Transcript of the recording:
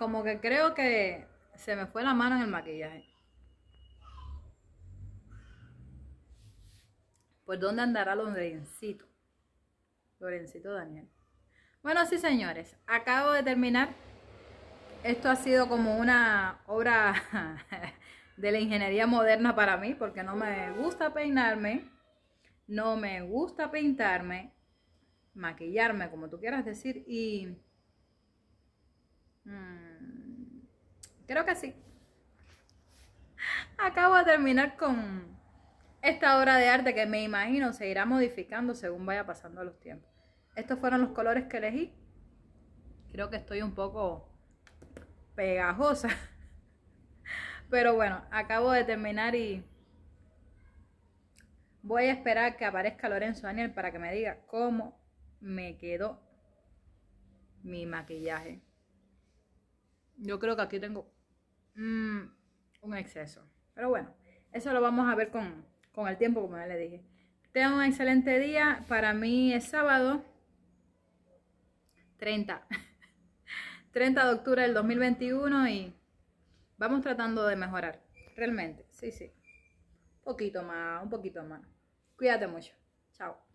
Como que creo que se me fue la mano en el maquillaje. ¿Por dónde andará Lorencito? Lorencito Daniel. Bueno, sí, señores. Acabo de terminar. Esto ha sido como una obra de la ingeniería moderna para mí, porque no me gusta peinarme, no me gusta pintarme, maquillarme, como tú quieras decir, y... Mmm, Creo que sí. Acabo de terminar con esta obra de arte que me imagino se irá modificando según vaya pasando los tiempos. Estos fueron los colores que elegí. Creo que estoy un poco pegajosa. Pero bueno, acabo de terminar y voy a esperar que aparezca Lorenzo Daniel para que me diga cómo me quedó mi maquillaje. Yo creo que aquí tengo Mm, un exceso. Pero bueno, eso lo vamos a ver con, con el tiempo, como ya le dije. tengo un excelente día. Para mí es sábado 30. 30 de octubre del 2021 y vamos tratando de mejorar. Realmente, sí, sí. Un poquito más, un poquito más. Cuídate mucho. Chao.